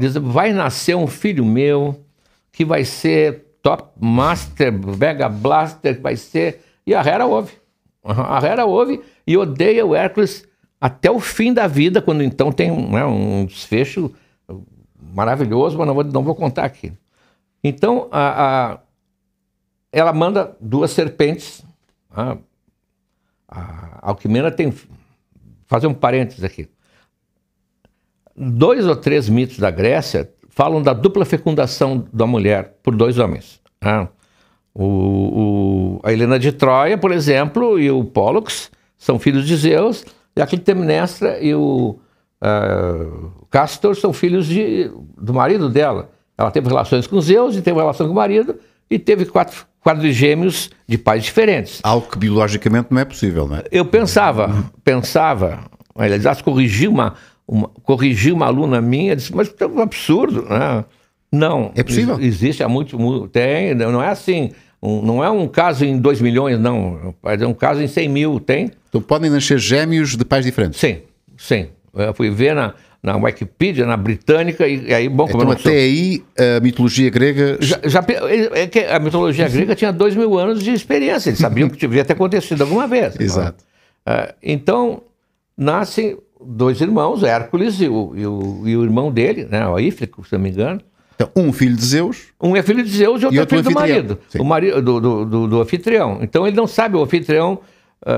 Diz, vai nascer um filho meu que vai ser top master, mega blaster, vai ser... E a Hera ouve. A Hera ouve e odeia o Hércules até o fim da vida, quando então tem né, um desfecho maravilhoso, mas não vou, não vou contar aqui. Então, a, a, ela manda duas serpentes. Né? A, a Alquimena tem... Fazer um parênteses aqui dois ou três mitos da Grécia falam da dupla fecundação da mulher por dois homens. Né? O, o, a Helena de Troia, por exemplo, e o Pólux são filhos de Zeus, e a Clitemnestra e o uh, Castor são filhos de, do marido dela. Ela teve relações com Zeus e teve relação com o marido e teve quatro quadrigêmeos de pais diferentes. Algo que biologicamente não é possível, né? Eu pensava, pensava, aliás, corrigi uma, uma, corrigi uma aluna minha, disse, mas é um absurdo, né? Não. É possível? Ex existe há muito, tem, não é assim. Um, não é um caso em 2 milhões, não. É um caso em 100 mil, tem. Então podem nascer gêmeos de pais diferentes? Sim, sim. Eu fui ver na, na Wikipedia, na britânica, e, e aí, bom, como então, até sou... aí a mitologia grega. Já, já é que a mitologia grega tinha dois mil anos de experiência, eles sabiam que devia ter acontecido alguma vez. Exato. É, então, nascem dois irmãos, Hércules e o, e o, e o irmão dele, né, o Ífrico, se não me engano. Então, um filho de Zeus. Um é filho de Zeus e outro, e é outro é filho do marido, o marido do, do, do, do, anfitrião. Então ele não sabe, o anfitrião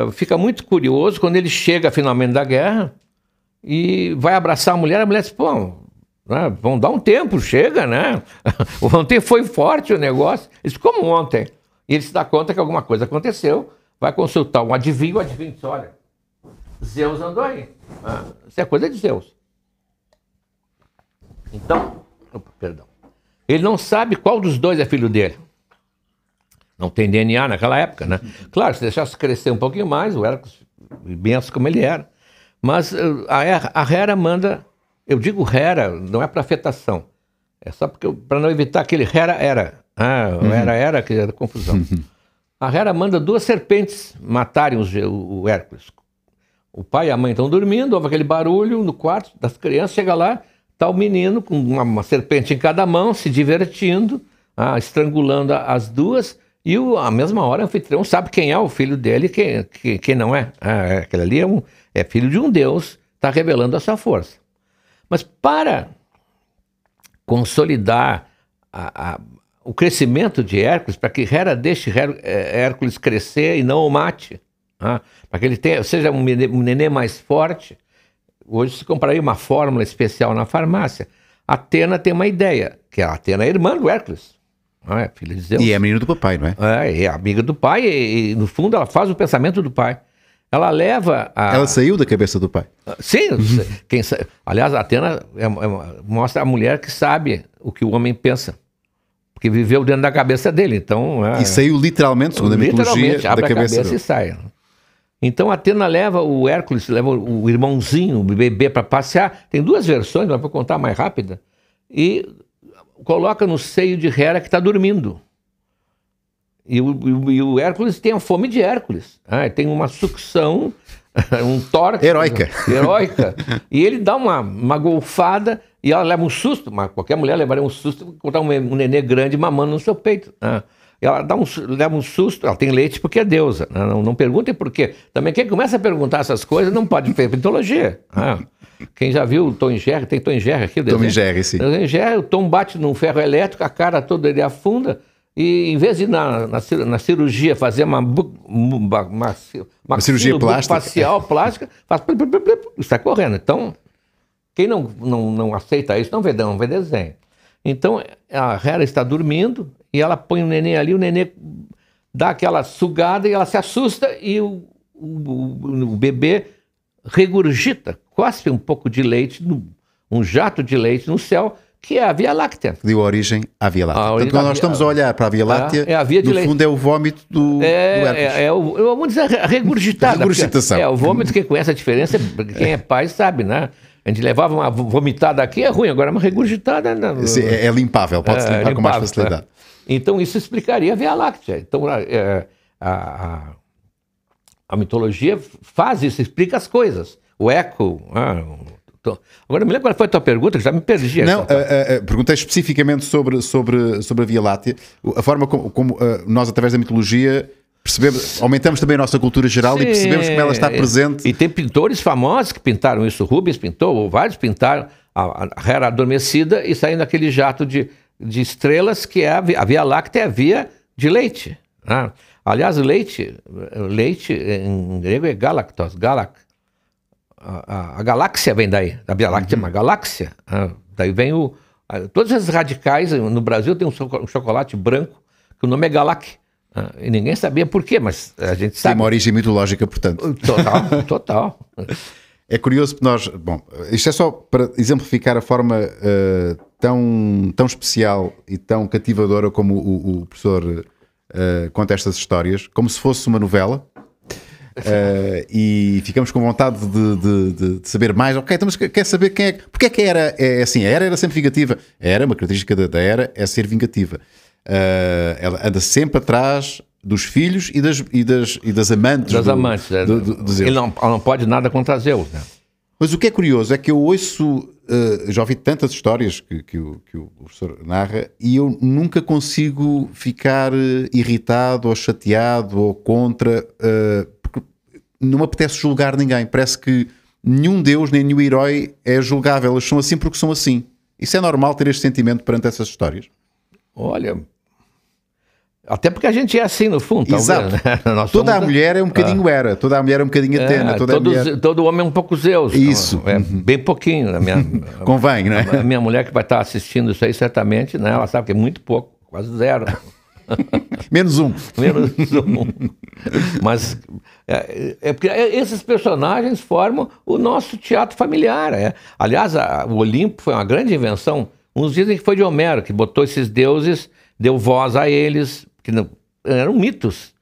uh, fica muito curioso quando ele chega finalmente da guerra e vai abraçar a mulher, a mulher diz, pô, né, vão dar um tempo, chega, né? ontem foi forte o negócio. Isso como ontem. E ele se dá conta que alguma coisa aconteceu, vai consultar um adivinho, o adivinho diz, olha, Zeus andou aí. Ah, isso é coisa de Zeus. Então, opa, perdão. Ele não sabe qual dos dois é filho dele. Não tem DNA naquela época, né? Claro, se deixasse crescer um pouquinho mais, o Hércules, benço como ele era. Mas eh, a, Hera manda, eu digo Hera, não é para afetação. É só porque para não evitar aquele Hera era. Ah, o uhum. era era que era é confusão. Uhum. A Hera manda duas serpentes matarem o, o Hércules, o pai e a mãe estão dormindo, houve aquele barulho no quarto das crianças, chega lá, está o menino com uma, uma serpente em cada mão, se divertindo, ah, estrangulando as duas, e o, à mesma hora o anfitrião sabe quem é o filho dele e quem, quem, quem, não é. Ah, é, aquele ali é, um, é filho de um deus, está revelando a sua força. Mas para consolidar a, a, o crescimento de Hércules, para que Hera deixe Her, eh, Hércules crescer e não o mate, né? para que ele tenha, seja um neném mais forte. Hoje se compraria uma fórmula especial na farmácia. Atena tem uma ideia, que a Atena é irmã do Hércules. é? Filha de Zeus. E é menino do papai, não é? É, é amiga do pai e, e, no fundo ela faz o pensamento do pai. Ela leva a... Ela saiu da cabeça do pai. Ah, sim. Quem sa... Aliás, a Atena é, é, mostra a mulher que sabe o que o homem pensa. Porque viveu dentro da cabeça dele, então... É... E saiu literalmente, segundo a mitologia, literalmente, da cabeça, a cabeça do... e sai. Né? Então Atena leva o Hércules, leva o irmãozinho, o bebê, para passear. Tem duas versões, mas vou contar mais rápida. E coloca no seio de Hera que está dormindo. E o, e o, Hércules tem a fome de Hércules. Ah, tem uma sucção, um torque. Heróica. Heróica. e ele dá uma, uma golfada e ela leva um susto. Mas qualquer mulher levaria um susto encontrar um, um nenê grande mamando no seu peito. Ah ela dá um, leva um susto, ela tem leite porque é deusa, né? não, não perguntem por quê. Também quem começa a perguntar essas coisas não pode ver mitologia. Né? quem já viu o Tom Jerry, tem Tom Jerry aqui? Tom Jerry, sim. Tom Jerry, o Tom bate num ferro elétrico, a cara toda ele afunda, e em vez de ir na, na, na cirurgia fazer uma, uma, uma, uma cirurgia plástica, facial plástica, faz está correndo. Então, quem não, não, não aceita isso não vê, não vê desenho. Então a Hera está dormindo e ela põe o neném ali, o neném dá aquela sugada e ela se assusta e o, o, o bebê regurgita, cospe um pouco de leite, um jato de leite no céu, que é a Via Láctea. Deu origem à Via Láctea. Portanto, quando nós estamos a olhar para a Via é, Láctea, é, é a via de no leite. fundo é o vômito do, é, do é, é, é, o, vamos dizer, a regurgitada. regurgitação. É, é, o vômito, quem conhece a diferença, quem é pai sabe, né? A gente levava uma vomitada aqui, é ruim, agora é uma regurgitada. Não. Né? É, é limpável, pode é, se limpar limpável, com mais facilidade. Tá? Então isso explicaria a Via Láctea. Então é, a, a, a, mitologia faz isso, explica as coisas. O eco. Ah, tô... Agora me lembro qual foi a tua pergunta, que já me perdi. Não, a, a, perguntei especificamente sobre, sobre, sobre a Via Láctea, a forma como, como eh, nós, através da mitologia, Percebemos, aumentamos também a nossa cultura geral Sim. e percebemos como ela está presente. E tem pintores famosos que pintaram isso. Rubens pintou, ou vários pintaram a, a Hera adormecida e saindo aquele jato de, de estrelas que é a, a Via Láctea é a via de leite. Né? Aliás, leite, leite em grego é galactos, galac. A, a, a galáxia vem daí, a Via Láctea uhum. é uma uhum. galáxia. Né? Daí vem o... Todos esses radicais, no Brasil tem um, so, um chocolate branco que o nome é galact ah, e ninguém sabia porquê, mas a gente sabe. Tem uma origem mitológica, portanto. Total, total. É curioso que nós. Bom, isto é só para exemplificar a forma uh, tão, tão especial e tão cativadora como o, o professor uh, conta estas histórias, como se fosse uma novela. Uh, e ficamos com vontade de, de, de, de, saber mais. Ok, então, mas quer saber quem é. Porque é que a era é assim? A era era sempre vingativa. A era, é uma característica da, da era, é ser vingativa. Uh, ela anda sempre atrás dos filhos e das, e das, e das amantes. Das do, amantes, é, do, do, Ele não, não pode nada contra Zeus, né? Mas o que é curioso é que eu ouço, uh, já ouvi tantas histórias que, que, o, que o professor narra e eu nunca consigo ficar eh, irritado ou chateado ou contra, uh, porque não me apetece julgar ninguém. Parece que nenhum deus nem nenhum herói é julgável. Eles são assim porque são assim. Isso é normal ter este sentimento perante essas histórias? Olha, até porque a gente é assim no fundo, Exato. Né? toda a mulher é um ah. bocadinho ah. era, toda a mulher é um bocadinho Atena, é, toda todo, mulher... todo homem é um pouco Zeus. Isso. É, uhum. bem pouquinho. Né? minha, Convém, né? A minha mulher que vai estar assistindo isso aí, certamente, né? Ela sabe que é muito pouco, quase zero. Menos um. Menos um. Mas é, é, é, porque esses personagens formam o nosso teatro familiar. É. Aliás, a, o Olimpo foi uma grande invenção. Uns dizem que foi de Homero, que botou esses deuses, deu voz a eles, que não, eram mitos.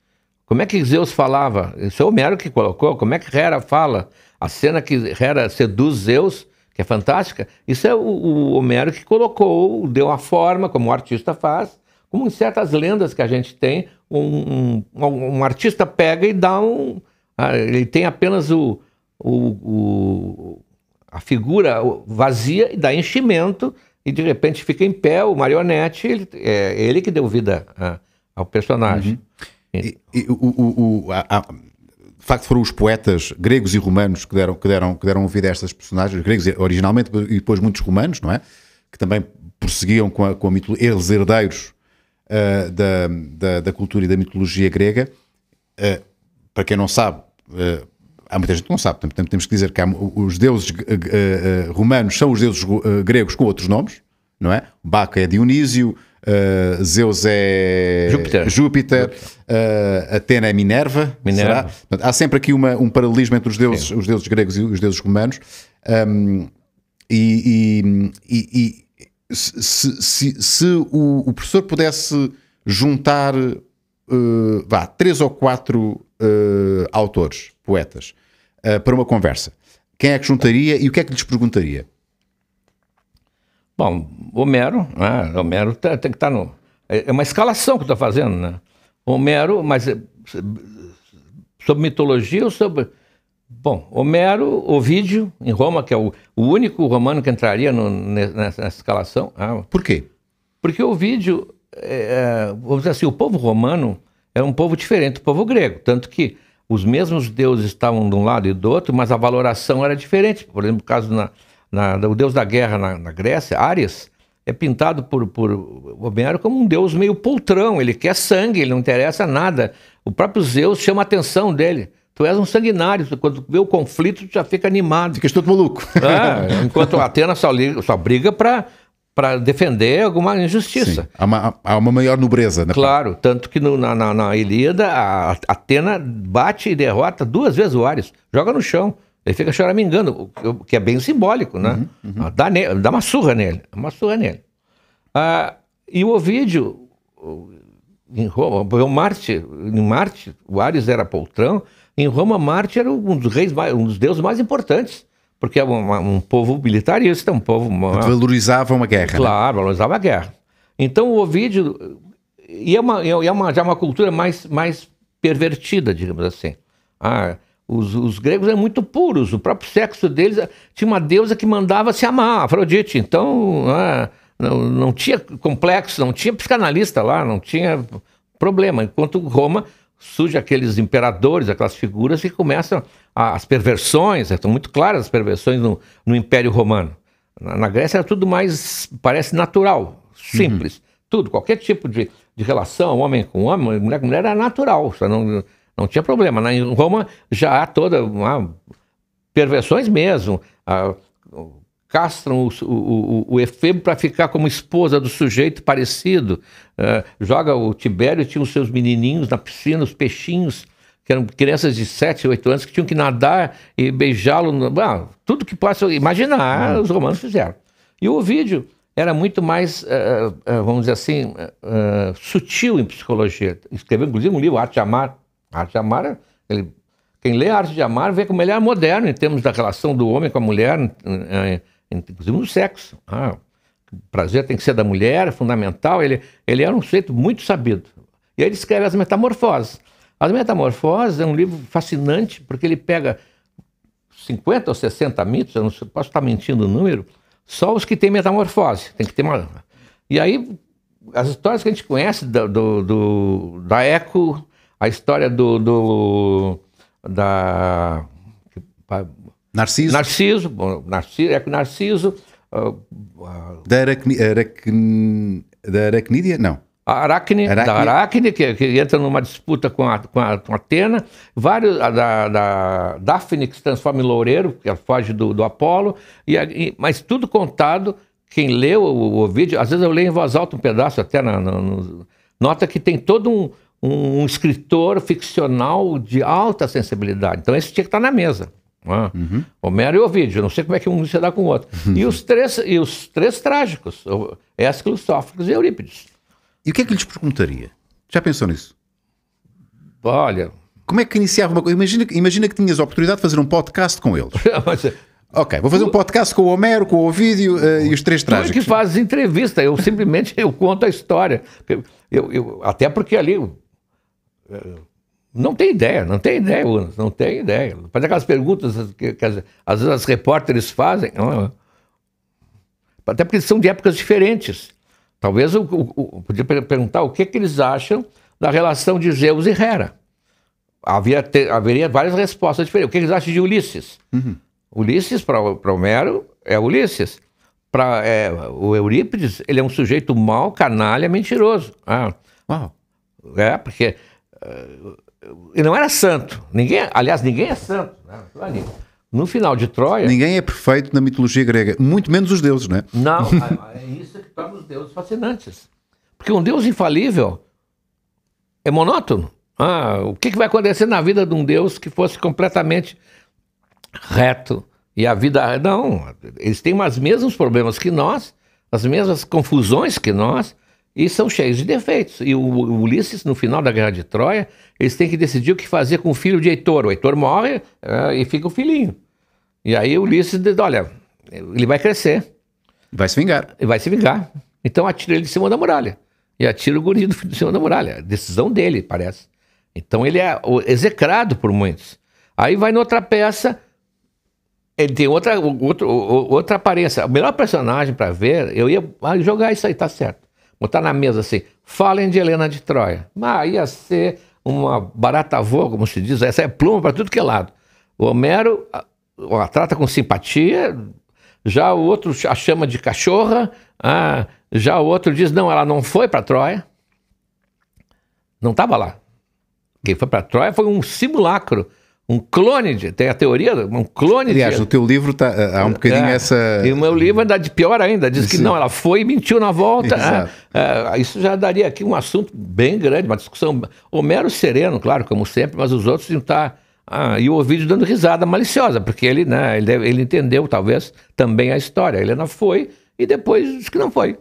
Como é que Zeus falava? Isso é Homero que colocou. Como é que Hera fala? A cena que Hera seduz Zeus, que é fantástica, isso é o, o Homero que colocou, deu uma forma, como o artista faz, como em certas lendas que a gente tem, um, um, um artista pega e dá um. Ah, ele tem apenas o, o, o a figura vazia e dá enchimento e de repente fica em pé o marionete, ele, é ele que deu vida a, ao personagem. Uhum. E, e, o, o, o, a, a, de facto, foram os poetas gregos e romanos que deram, que deram, que deram vida a estas personagens, gregos originalmente e depois muitos romanos, não é? Que também prosseguiam com a, com a mitologia, eles herdeiros uh, da, da, da, cultura e da mitologia grega. Uh, para quem não sabe, uh, há muita gente que não sabe, portanto temos que dizer que há, os deuses romanos são os deuses gregos com outros nomes, não é? Baca é Dionísio, Uh, Zeus é Júpiter, Júpiter. Júpiter. Uh, Atena é Minerva, Minerva. Será? há sempre aqui uma, um paralelismo entre os deuses, os deuses gregos e os deuses romanos. Um, e, e, e, e se, se, se o, o, professor pudesse juntar uh, vá, três ou quatro eh, autores, poetas, para uma conversa, quem é que juntaria e o que é que lhes perguntaria? Bom, Homero, né? Homero tá, tem, que estar tá no. É, é uma escalação que está fazendo, né? Homero, mas eh, sobre mitologia ou sobre. Bom, Homero, Ovídio, em Roma, que é o, o único romano que entraria no, nessa, nessa, escalação. Ah, Por quê? Porque Ovídio, é, é, vamos dizer assim, o povo romano era é um povo diferente do povo grego, tanto que os mesmos deuses estavam de um lado e do outro, mas a valoração era diferente. Por exemplo, caso na, na, o deus da guerra na, na Grécia, Ares, é pintado por, por Homero como um deus meio poltrão, ele quer sangue, ele não interessa nada. O próprio Zeus chama a atenção dele. Tu és um sanguinário, quando vê o conflito, tu já fica animado. Fica todo maluco. É, enquanto Atena só, liga, só briga para para defender alguma injustiça. Sim. Há, uma, há uma maior nobreza, né? Claro, tanto que no, na, na, na Ilíada, a Atena bate e derrota duas vezes o Ares, joga no chão. Ele fica choramingando, o que é bem simbólico, né? Uhum, uhum. Ah, dá, dá uma surra nele, uma surra nele. Ah, e o Ovídio, em Roma, Marte, em Marte, o Ares era poltrão, em Roma, Marte era um dos reis, mais, um dos deuses mais importantes, porque é um, um povo militarista, um povo... Uma... Então, valorizava uma guerra. Né? Claro, né? valorizava a guerra. Então o Ovídio, e é uma, é uma, já uma cultura mais, mais pervertida, digamos assim. Ah, os, os, gregos eram muito puros, o próprio sexo deles eh, tinha uma deusa que mandava se amar, Afrodite. Então ah, não, não tinha complexo, não tinha psicanalista lá, não tinha problema. Enquanto Roma surge aqueles imperadores, aquelas figuras que começam a, as perversões, né, estão muito claras as perversões no, no Império Romano. Na, na, Grécia era tudo mais, parece natural, simples. Uhum. Tudo, qualquer tipo de, de relação, homem com homem, mulher com mulher, era natural. não, não tinha problema. Em Roma já há toda uma perversões mesmo. Ah, castram o, o, o, efêmero para ficar como esposa do sujeito parecido. Ah, joga o Tibério, tinha os seus menininhos na piscina, os peixinhos, que eram crianças de 7, 8 anos, que tinham que nadar e beijá-lo. Ah, tudo que possa imaginar, hum. os romanos fizeram. E o vídeo era muito mais, vamos dizer assim, sutil em psicologia. Escreveu, inclusive, um livro, Arte de Amar, a arte de amar, ele, quem lê a arte de amar vê como ele é moderno em termos da relação do homem com a mulher, inclusive no sexo. Ah, o prazer tem que ser da mulher, é fundamental. Ele, ele era um sujeito muito sabido. E aí ele escreve as metamorfoses. As Metamorfoses é um livro fascinante, porque ele pega 50 ou 60 mitos, eu não posso estar mentindo o número, só os que têm metamorfose. Tem que ter uma... E aí, as histórias que a gente conhece do, do, do da Eco, a história do. do da. Narciso. Narciso, Narciso, é que Narciso. Uh, da, aracni, da Não. A aracne, aracne. da Aracne, que, que, entra numa disputa com a, com a, com a Atena, vários, a, da, da Daphne, que se transforma em loureiro, que foge do, do Apolo, e, e, mas tudo contado, quem leu o, o, vídeo, às vezes eu leio em voz alta um pedaço até, na, na, no, nota que tem todo um, um, um, escritor ficcional de alta sensibilidade. Então esse tinha que estar tá na mesa. É? uhum. Homero e Ovídio, não sei como é que um se dá com o outro. Uhum. E, os três, e os três trágicos, Ésquilo, Sófocles e Eurípides. E o que é que lhes perguntaria? Já pensou nisso? Olha. Como é que iniciava uma coisa? Imagina, imagina que tinhas a oportunidade de fazer um podcast com eles. Mas, eh, ok, vou fazer um podcast com o Homero, com o Ovídio uh, e os três trágicos. Não é que fazes entrevista, eu simplesmente eu conto a história. Eu, eu, até porque ali não tem ideia, não tem ideia, Unas, não tem ideia. Faz aquelas perguntas que, que as, às vezes as repórteres fazem, ah, até porque são de épocas diferentes. Talvez eu, eu, eu podia perguntar o que, que eles acham da relação de Zeus e Hera. Havia ter, haveria várias respostas diferentes. O que eles acham de Ulisses? Uhum. Ulisses, para Homero, é Ulisses. Para é, o Eurípides, ele é um sujeito mau, canalha, mentiroso. Ah. É, porque eh, e não era santo. Ninguém, aliás, ninguém é santo. Né? No final de Troia. Ninguém é perfeito na mitologia grega, muito menos os deuses, né? Não, é, é isso que torna os deuses fascinantes. Porque um deus infalível é monótono. Ah, o que, que vai acontecer na vida de um deus que fosse completamente reto e a vida. Não, eles têm os mesmos problemas que nós, as mesmas confusões que nós, e são cheios de defeitos. E o, o Ulisses, no final da Guerra de Troia, eles têm que decidir o que fazer com o filho de Heitor. O Heitor morre é, e fica o filhinho. E aí o Ulisses diz, olha, ele vai crescer. Vai se vingar. Vai se vingar. Então atira ele de cima da muralha. E atira o guri de cima da muralha. Decisão dele, parece. Então ele é execrado por muitos. Aí vai noutra peça, ele tem outra, outra, outra aparência. O melhor personagem para ver, eu ia ah, jogar isso aí, tá certo botar na mesa assim, falem de Helena de Troia. Ah, ia ser uma barata voa, como se diz, essa é pluma para tudo que é lado. O Homero a, a, trata com simpatia, já o outro a chama de cachorra, ah, já o outro diz, não, ela não foi para Troia, não estava lá. Quem foi para Troia foi um simulacro um clone de, tem a teoria, um clone Aliás, de. no teu livro tá, há um é, bocadinho é, essa. E o meu livro ainda de pior ainda, diz Sim. que não, ela foi e mentiu na volta. É, é, isso já daria aqui um assunto bem grande, uma discussão. Homero sereno, claro, como sempre, mas os outros não estar. Tá, ah, e o Ovidio dando risada maliciosa, porque ele, né, ele, ele entendeu, talvez, também a história. ele não foi e depois diz que não foi.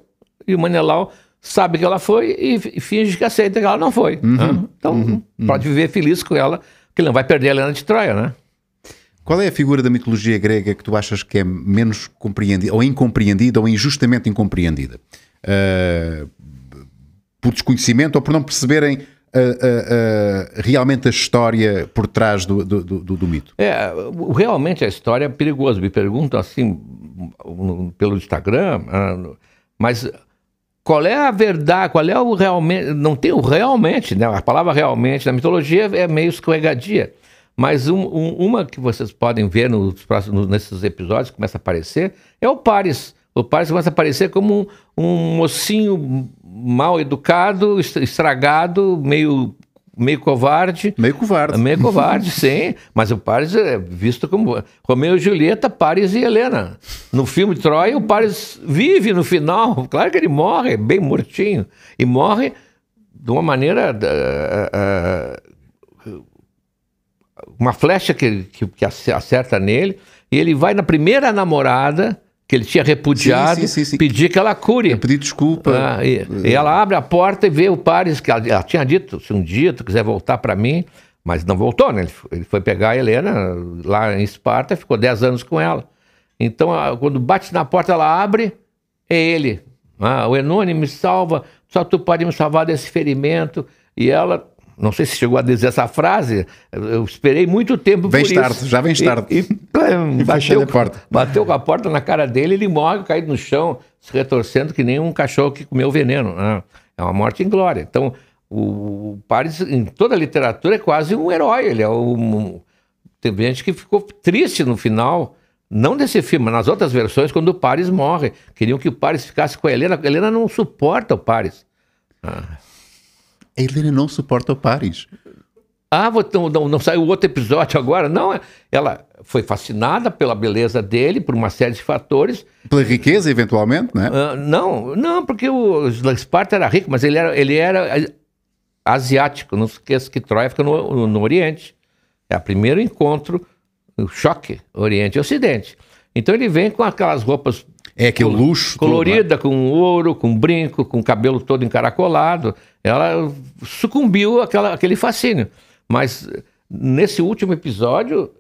E o Manelau sabe que ela foi e, e finge que aceita que ela não foi. Uhum, né? então, uhum, pode viver feliz com ela que ele não vai perder a Helena de Troia, né? Qual é a figura da mitologia grega que tu achas que é menos compreendida, ou incompreendida, ou injustamente incompreendida? Uh, por desconhecimento ou por não perceberem ah, ah, realmente a história por trás do, do, do, do, mito? É, realmente a história é perigosa. Me perguntam assim pelo Instagram, mas qual é a verdade? Qual é o realmente? Não tem o realmente, né? A palavra realmente na mitologia é meio escorregadia. Mas um, um, uma que vocês podem ver nos próximos, nesses episódios, começa a aparecer, é o Paris. O Paris começa a aparecer como um, um mocinho mal educado, estragado, meio meio covarde. Meio covarde. Meio covarde, sim. Mas o Paris é visto como Romeu e Julieta, Paris e Helena. No filme Troia, o Paris vive no final. Claro que ele morre, bem mortinho. E morre de uma maneira. Uh, uh, uma flecha que, que, que acerta nele. E ele vai na primeira namorada que ele tinha repudiado, sim, sim, sim, pedir que ela cure. Eu pedi desculpa. Ah, e, e, ela abre a porta e vê o Paris, que ela, ela tinha dito, se um dia tu quiser voltar para mim, mas não voltou, né? Ele, ele, foi pegar a Helena lá em Esparta, ficou 10 anos com ela. Então, a, quando bate na porta, ela abre, é ele. Ah, o Enone me salva, só tu pode me salvar desse ferimento. E ela não sei se chegou a dizer essa frase, eu esperei muito tempo vem por isso. Já vem tarde, E, e, e bateu, a porta. bateu com a porta na cara dele, ele morre caído no chão, se retorcendo que nem um cachorro que comeu veneno. Né? É uma morte em glória. Então, o Paris, em toda a literatura, é quase um herói. Ele é um... Tem gente que ficou triste no final, não desse filme, mas nas outras versões, quando o Paris morre. Queriam que o Paris ficasse com a Helena. A Helena não suporta o Paris. Ah. A é Helena não suporta o Paris. Ah, então não, não saiu outro episódio agora? Não, é, ela foi fascinada pela beleza dele, por uma série de fatores. Pela riqueza, eventualmente, né? Uh, não, não, porque o Esparta era rico, mas ele era, ele era eh, asiático. Não se esqueça que Troia fica no, no, no Oriente. É o primeiro encontro, o choque Oriente e Ocidente. Então ele vem com aquelas roupas é, que é o luxo. Colorida, né? com ouro, com brinco, com cabelo todo encaracolado. Ela sucumbiu àquela, àquele fascínio. Mas nesse último episódio,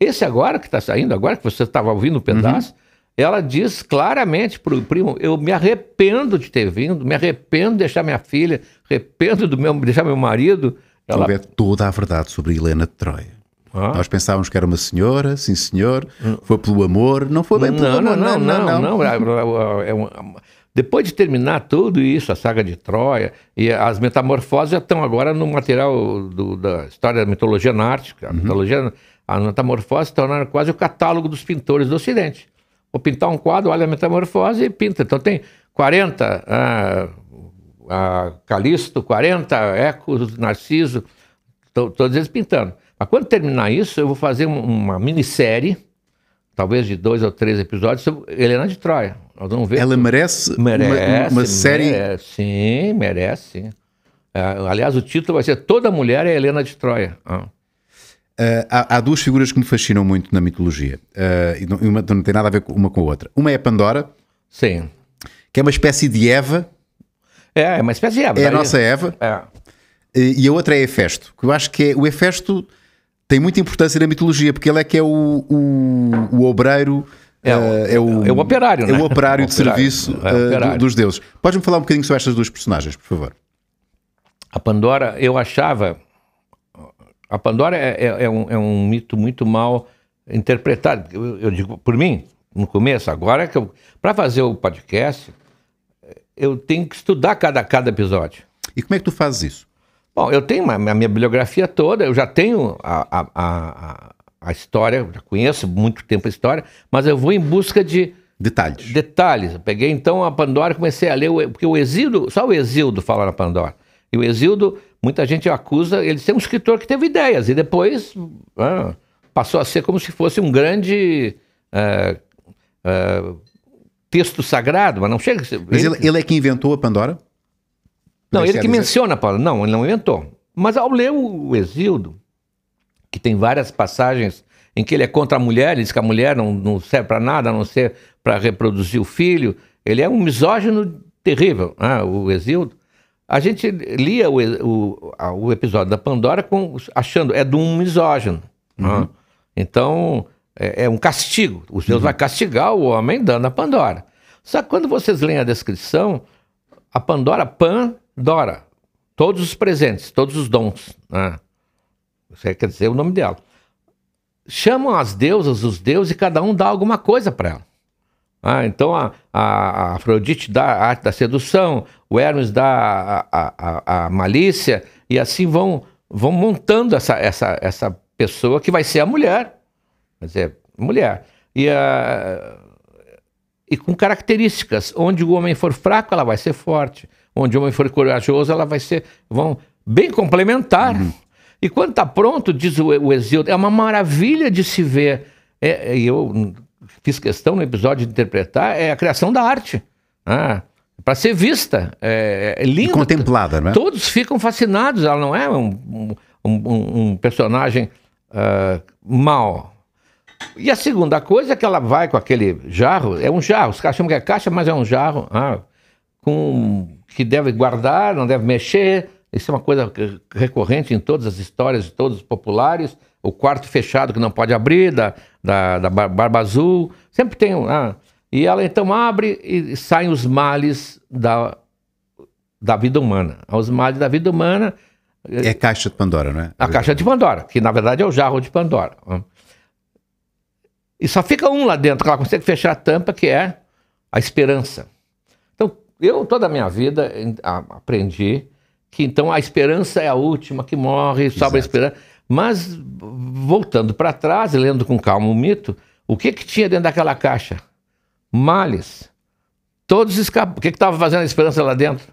esse agora que está saindo, agora que você estava ouvindo um pedaço, uhum. ela diz claramente para o primo: eu me arrependo de ter vindo, me arrependo de deixar minha filha, arrependo de meu, deixar meu marido. Ela... toda a verdade sobre Helena de Troia. Ah. Nós pensávamos que era uma senhora, sim senhor, foi pelo amor, não foi bem pelo não, amor. Não, não, não, não. não. É, é, é depois de terminar tudo isso, a saga de Troia e as metamorfoses já estão agora no material do, da história da mitologia nártica. A uhum. mitologia, metamorfose se tornaram quase o catálogo dos pintores do Ocidente. Vou pintar um quadro, olha a metamorfose e pinta. Então tem 40 ah, ah, Calisto, 40 Ecos, Narciso, todos eles pintando. Mas quando terminar isso, eu vou fazer uma minissérie, talvez de dois ou três episódios, sobre Helena de Troia. Nós vamos ver. Ela merece, merece uma, uma série? Merece, sim, merece. É, aliás, o título vai ser Toda Mulher é Helena de Troia. Ah. Uh, há, há, duas figuras que me fascinam muito na mitologia. Uh, e não, uma, não tem nada a ver com, uma com a outra. Uma é a Pandora. Sim. Que é uma espécie de Eva. É, é uma espécie de Eva. É daí... a nossa Eva. É. E a outra é Hefesto, que eu acho que é. O Hefesto tem muita importância na mitologia, porque ele é que é o, o, o obreiro. É, uh, é, o, é o operário, É né? o operário de serviço é eh, operário. Uh, dos deuses. Podes-me falar um bocadinho sobre estas duas personagens, por favor? A Pandora, eu achava. A Pandora é, é, é um, é um, mito muito mal interpretado. Eu, eu, digo, por mim, no começo, agora que eu. Para fazer o podcast, eu tenho que estudar cada, cada episódio. E como é que tu fazes isso? Bom, eu tenho a minha bibliografia toda, eu já tenho a, a, a, a história, já conheço muito tempo a história, mas eu vou em busca de Detalhes. Detalhes. Eu peguei então a Pandora e comecei a ler, porque o Exildo, só o Exildo fala na Pandora. E o Exildo, muita gente acusa, ele ser um escritor que teve ideias e depois ah, passou a ser como se fosse um grande ah, ah, texto sagrado, mas não chega. Mas ele, ele, é que inventou a Pandora? Não, ele que menciona, Paulo. Não, ele não inventou. Mas ao ler o Exildo, que tem várias passagens em que ele é contra a mulher, ele diz que a mulher não, não serve para nada, a não ser para reproduzir o filho. Ele é um misógino terrível, né? o Exildo. A gente lia o, o, o episódio da Pandora com, achando é de um misógino. Né? Uhum. Né? Então, é, é, um castigo. Os Deus uhum. vai castigar o homem dando a Pandora. Só que quando vocês leem a descrição, a Pandora Pan Dora, todos os presentes, todos os dons. Né? Você quer dizer o nome dela. Chamam as deusas, os deuses, e cada um dá alguma coisa para ela. Ah, então a, a, a, Afrodite dá a arte da sedução, o Hermes dá a, a malícia, e assim vão, vão montando essa, essa, essa pessoa que vai ser a mulher. Quer dizer, mulher. E, a, e com características. Onde o homem for fraco, ela vai ser forte onde uma for corajosa, ela vai ser vão, bem complementar. Uhum. E quando está pronto, diz o, o Exildo, é uma maravilha de se ver. É, é eu fiz questão no episódio de interpretar, é a criação da arte. Ah, para ser vista, é, é linda. E contemplada, né? Todos ficam fascinados, ela não é um, um, um personagem uh, mau. E a segunda coisa é que ela vai com aquele jarro, é um jarro, os caras chamam que é caixa, mas é um jarro, ah, com que deve guardar, não deve mexer. Isso é uma coisa recorrente em todas as histórias de todos os populares. O quarto fechado que não pode abrir, da, da, da barba azul. Sempre tem. Ah, e ela então abre e saem os males da, da vida humana. Os males da vida humana. Eh, é a caixa de Pandora, não é? A caixa de Pandora, que na verdade é o jarro de Pandora. E só fica um lá dentro, que ela consegue fechar a tampa, que é a esperança eu, toda a minha vida, aprendi que então a esperança é a última que morre, sobra a esperança. Mas, voltando para trás e lendo com calma o mito, o que, que tinha dentro daquela caixa? Males. Todos escapam. O que estava fazendo a esperança lá dentro?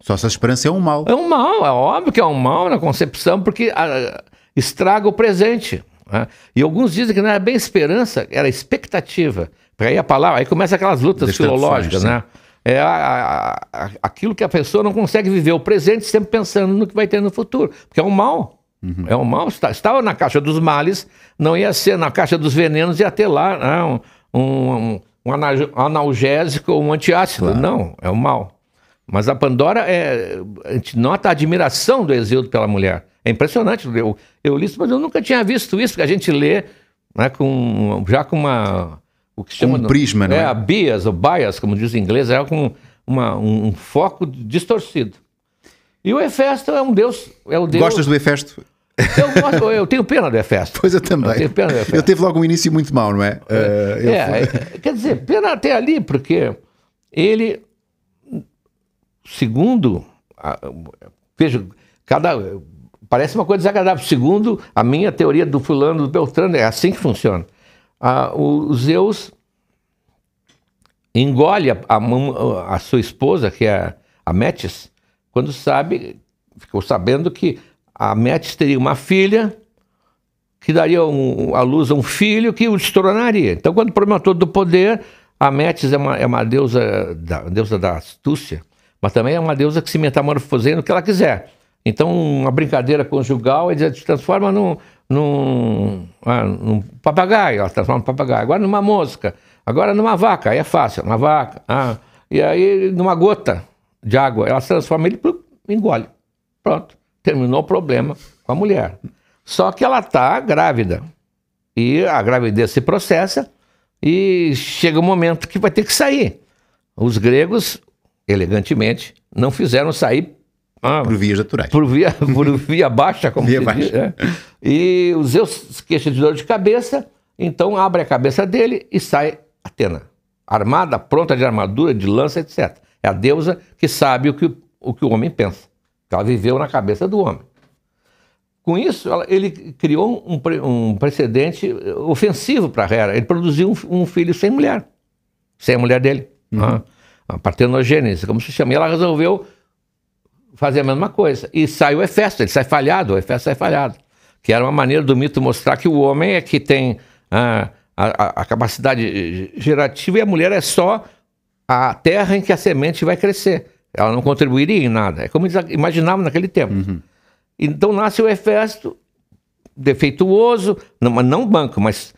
Só essa esperança é um mal. É um mal, é óbvio que é um mal na concepção, porque a, ah, estraga o presente. Né? E alguns dizem que não era bem esperança, era expectativa. Porque aí a palavra, aí começa aquelas lutas filológicas, né? Sim é a, a, aquilo que a pessoa não consegue viver o presente sempre pensando no que vai ter no futuro, porque é um mal. Uhum. É um mal. Estava na caixa dos males, não ia ser na caixa dos venenos, ia ter lá né, um, um, um, analgésico ou um antiácido. Claro. Não, é um mal. Mas a Pandora, é, a gente nota a admiração do exílio pela mulher. É impressionante. Eu, eu li isso, mas eu nunca tinha visto isso, porque a gente lê né, com, já com uma o que se chama. Um prisma, não é? É a bias, o bias, como diz em inglês, é com uma, um, um foco distorcido. E o Hefesto é um deus. É o deus... Gostas do Hefesto? Eu, gosto, eu tenho pena do Hefesto. Pois eu também. Eu tenho pena do Hefesto. Ele teve logo um início muito mau, não é? Uh, é, ah, é quer dizer, pena até ali, porque ele, segundo. veja, cada. Parece uma coisa desagradável. Segundo a minha teoria do fulano, do Beltrano, é assim que funciona a, o Zeus engole a, a, a, sua esposa, que é a Metis, quando sabe, ficou sabendo que a Metis teria uma filha que daria um, à luz a um filho que o destronaria. Então, quando o problema todo do poder, a Metis é uma, é uma deusa, da, deusa da astúcia, mas também é uma deusa que se metamorfoseia no que ela quiser. Então, uma brincadeira conjugal ele se transforma num, num, ah, num papagaio, ela se transforma num papagaio, agora numa mosca, agora numa vaca, aí é fácil, uma vaca. Ah, e aí, numa gota de água, ela se transforma, ele engole. Pronto, terminou o problema com a mulher. Só que ela está grávida. E a gravidez se processa e chega o um momento que vai ter que sair. Os gregos, elegantemente, não fizeram sair ah, por vias naturais. Por via, por via baixa, como via baixa. Diz, né? E o Zeus se queixa de dor de cabeça, então abre a cabeça dele e sai Atena, armada, pronta de armadura, de lança, etc. É a deusa que sabe o que o, que o homem pensa, que ela viveu na cabeça do homem. Com isso, ela, ele criou um, um, precedente eh, ofensivo para Hera. Ele produziu um, um, filho sem mulher, sem a mulher dele, uhum. Ah, a partenogênese, como se chama. E ela resolveu fazer a mesma coisa. E sai o Hefesto, ele sai falhado, o Hefesto sai falhado. Que era uma maneira do mito mostrar que o homem é que tem ah, a, a, a capacidade gerativa e a mulher é só a terra em que a semente vai crescer. Ela não contribuiria em nada. É como eles imaginavam naquele tempo. Uhum. Então nasce o Hefesto, defeituoso, não, não banco, mas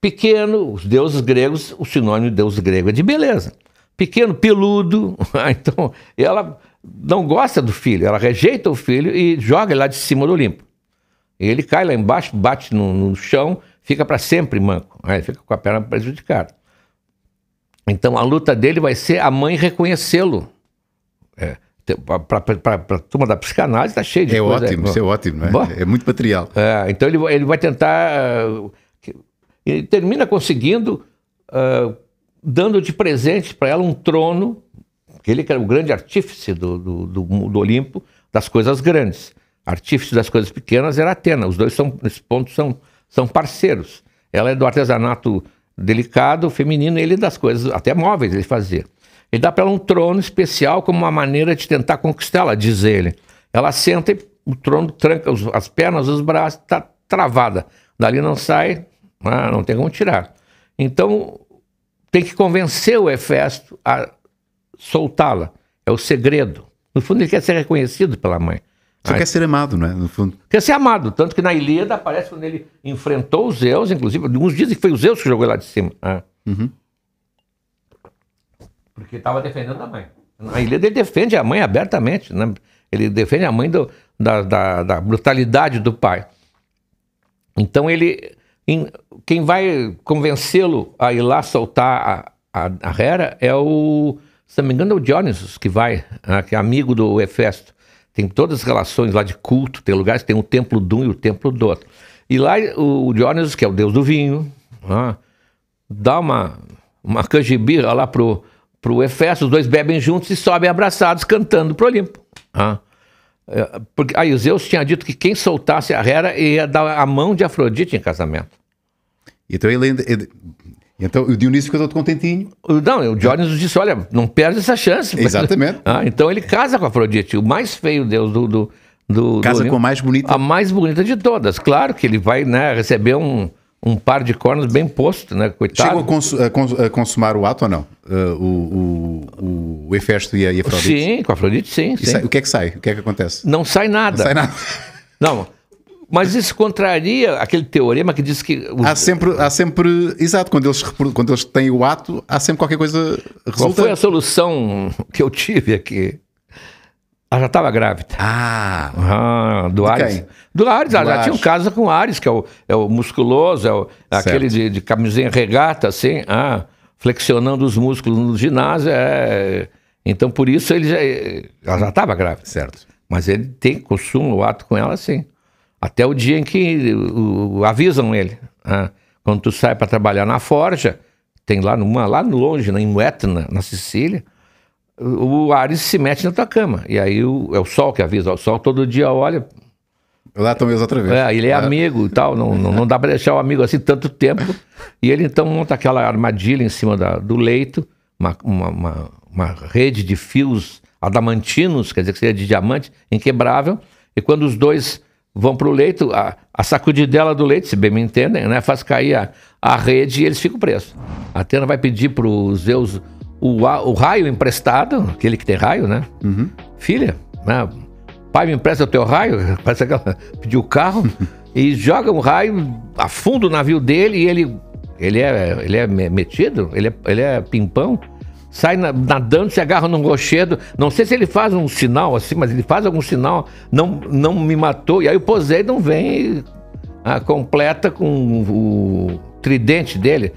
pequeno. Os deuses gregos, o sinônimo de deus grego é de beleza. Pequeno, peludo. então, ela não gosta do filho, ela rejeita o filho e joga ele lá de cima do Olimpo. Ele cai lá embaixo, bate no, no chão, fica para sempre manco, aí né? fica com a perna prejudicada. Então a luta dele vai ser a mãe reconhecê-lo. É, para a turma da psicanálise está cheio de é coisa. Ótimo, é. isso é ótimo, né? é muito material. É, então ele, ele vai tentar. Ah, ele termina conseguindo, uh, dando de presente para ela um trono ele que era o grande artífice do, do, do, do Olimpo, das coisas grandes. Artífice das coisas pequenas era Atena. Os dois, são, nesse ponto, são, são parceiros. Ela é do artesanato delicado, feminino, ele das coisas, até móveis ele fazia. Ele dá para ela um trono especial como uma maneira de tentar conquistá-la, diz ele. Ela senta e o trono tranca os, as pernas, os braços, está travada. Dali não sai, ah, não tem como tirar. Então, tem que convencer o Hefesto a soltá-la. É o segredo. No fundo, ele quer ser reconhecido pela mãe. ele Aí, quer ser amado, né? No fundo. Quer ser amado. Tanto que na Ilíada aparece quando ele enfrentou os Zeus, inclusive. Alguns dizem que foi os Zeus que jogou lá de cima. Ah. Uhum. Porque estava defendendo a mãe. Na Ilíada ele defende a mãe abertamente. Né? Ele defende a mãe do, da, da, da, brutalidade do pai. Então ele. Em, quem vai convencê-lo a ir lá soltar a, a, a Hera é o se não me engano, é o Dionysus que vai, né, que é amigo do Hefesto. Tem todas as relações lá de culto, tem lugares que tem o templo de um e o templo do outro. E lá o Dionysus, que é o deus do vinho, né, dá uma, uma canjibira lá pro, pro Hefesto, os dois bebem juntos e sobem abraçados cantando pro Olimpo. Né. É, porque aí os Zeus tinha dito que quem soltasse a Hera ia dar a mão de Afrodite em casamento. Então ele, ele então o Dionísio ficou todo contentinho. Não, o Dionísio disse: olha, não perde essa chance. Exatamente. ah, então ele casa com a Afrodite, o mais feio deus do. do, do casa do com a mais bonita. A mais bonita de todas. Claro que ele vai né, receber um, um par de cornos bem posto, né? Coitado. Chegou a, cons a, cons a consumar o ato ou não? Uh, o, o, o efesto e a, Afrodite? Sim, com a Afrodite, sim. sim. o que é que sai? O que é que acontece? Não sai nada. Não sai nada. Não. Mas isso contraria aquele teorema que diz que. Há, sempre, há sempre. Exato, quando eles, quando eles têm o ato, há sempre qualquer coisa resultante. Qual foi a solução que eu tive aqui? Ela já estava grávida. Ah! ah do Ares. Quem? Do Ares. Ela já tinha um caso com o Ares, que é o, é o musculoso, é, o, é aquele de, de camisinha regata, assim, ah, flexionando os músculos no ginásio. É... Então, por isso, ele já, ela já estava grávida. Certo. Mas ele tem, consumo o ato com ela, sim. Até o dia em que o, o, avisam ele. Né? Quando tu sai para trabalhar na forja, tem lá, numa, lá longe, né, em Etna, na Sicília, o Ares se mete na tua cama. E aí o, é o sol que avisa, o sol todo dia olha. Lá também outra vez. É, ele é, é. amigo e tal, não, não, não dá para deixar o amigo assim tanto tempo. E ele então monta aquela armadilha em cima da, do leito, uma, uma, uma, uma rede de fios adamantinos, quer dizer que seria de diamante, inquebrável. E quando os dois vão para o leito, a, a sacudidela do leito, se bem me entendem, né? faz cair a, a rede e eles ficam presos. A Atena vai pedir para os Zeus o, o raio emprestado, aquele que tem raio, né? Uhum. Filha, né? pai me empresta o teu raio, parece que ela pediu o carro, e joga um raio, afunda o navio dele e ele, ele, é, ele é metido, ele é, ele é pimpão, sai nadando, se agarra num rochedo. Não sei se ele faz um sinal assim, mas ele faz algum sinal, não, não me matou. E aí o Poseidon vem e, ah, completa com o tridente dele,